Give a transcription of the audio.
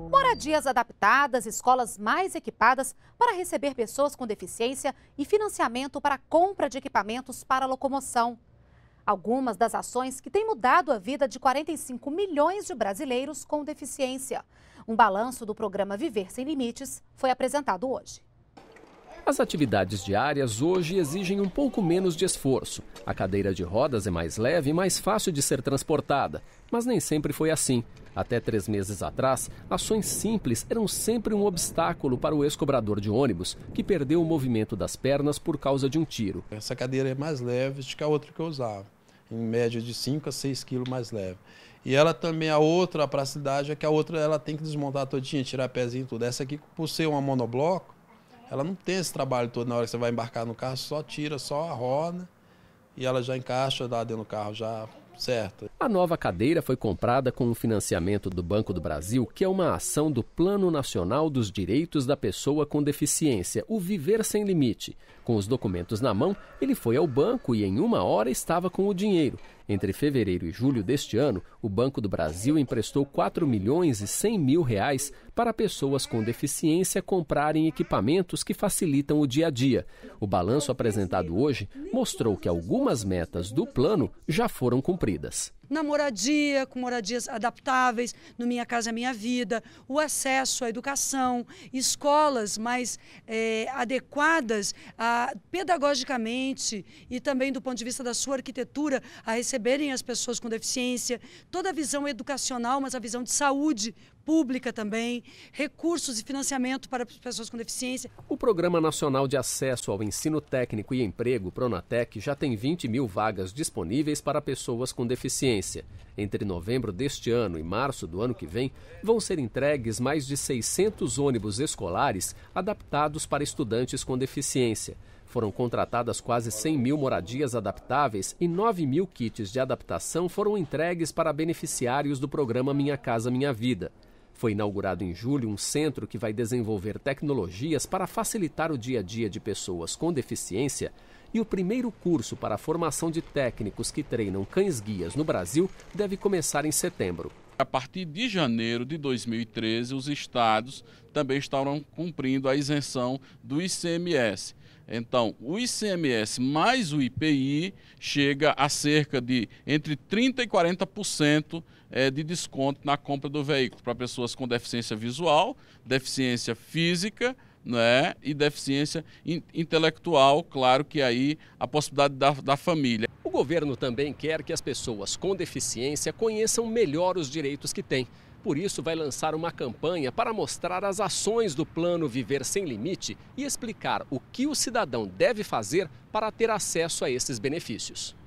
Moradias adaptadas, escolas mais equipadas para receber pessoas com deficiência e financiamento para compra de equipamentos para locomoção. Algumas das ações que têm mudado a vida de 45 milhões de brasileiros com deficiência. Um balanço do programa Viver Sem Limites foi apresentado hoje. As atividades diárias hoje exigem um pouco menos de esforço. A cadeira de rodas é mais leve e mais fácil de ser transportada, mas nem sempre foi assim. Até três meses atrás, ações simples eram sempre um obstáculo para o ex-cobrador de ônibus, que perdeu o movimento das pernas por causa de um tiro. Essa cadeira é mais leve do que a outra que eu usava, em média de 5 a 6 quilos mais leve. E ela também, a outra, a praticidade, é que a outra ela tem que desmontar todinha, tirar pezinho e tudo. Essa aqui, por ser uma monobloco, ela não tem esse trabalho todo na hora que você vai embarcar no carro, só tira, só a roda e ela já encaixa dá tá dentro do carro, já Certo. A nova cadeira foi comprada com o financiamento do Banco do Brasil, que é uma ação do Plano Nacional dos Direitos da Pessoa com Deficiência, o Viver Sem Limite. Com os documentos na mão, ele foi ao banco e em uma hora estava com o dinheiro. Entre fevereiro e julho deste ano, o Banco do Brasil emprestou 4 milhões e 100 mil reais para pessoas com deficiência comprarem equipamentos que facilitam o dia a dia. O balanço apresentado hoje mostrou que algumas metas do plano já foram cumpridas na moradia, com moradias adaptáveis, no Minha Casa Minha Vida, o acesso à educação, escolas mais é, adequadas a, ah, pedagogicamente e também do ponto de vista da sua arquitetura a receberem as pessoas com deficiência, toda a visão educacional, mas a visão de saúde pública também, recursos e financiamento para pessoas com deficiência. O Programa Nacional de Acesso ao Ensino Técnico e Emprego, Pronatec, já tem 20 mil vagas disponíveis para pessoas com deficiência. Entre novembro deste ano e março do ano que vem, vão ser entregues mais de 600 ônibus escolares adaptados para estudantes com deficiência. Foram contratadas quase 100 mil moradias adaptáveis e 9 mil kits de adaptação foram entregues para beneficiários do programa Minha Casa Minha Vida. Foi inaugurado em julho um centro que vai desenvolver tecnologias para facilitar o dia a dia de pessoas com deficiência e o primeiro curso para a formação de técnicos que treinam cães-guias no Brasil deve começar em setembro a partir de janeiro de 2013, os estados também estarão cumprindo a isenção do ICMS. Então, o ICMS mais o IPI chega a cerca de entre 30% e 40% eh, de desconto na compra do veículo para pessoas com deficiência visual, deficiência física né, e deficiência intelectual. Claro que aí a possibilidade da, da família governo também quer que as pessoas com deficiência conheçam melhor os direitos que têm. Por isso, vai lançar uma campanha para mostrar as ações do Plano Viver Sem Limite e explicar o que o cidadão deve fazer para ter acesso a esses benefícios.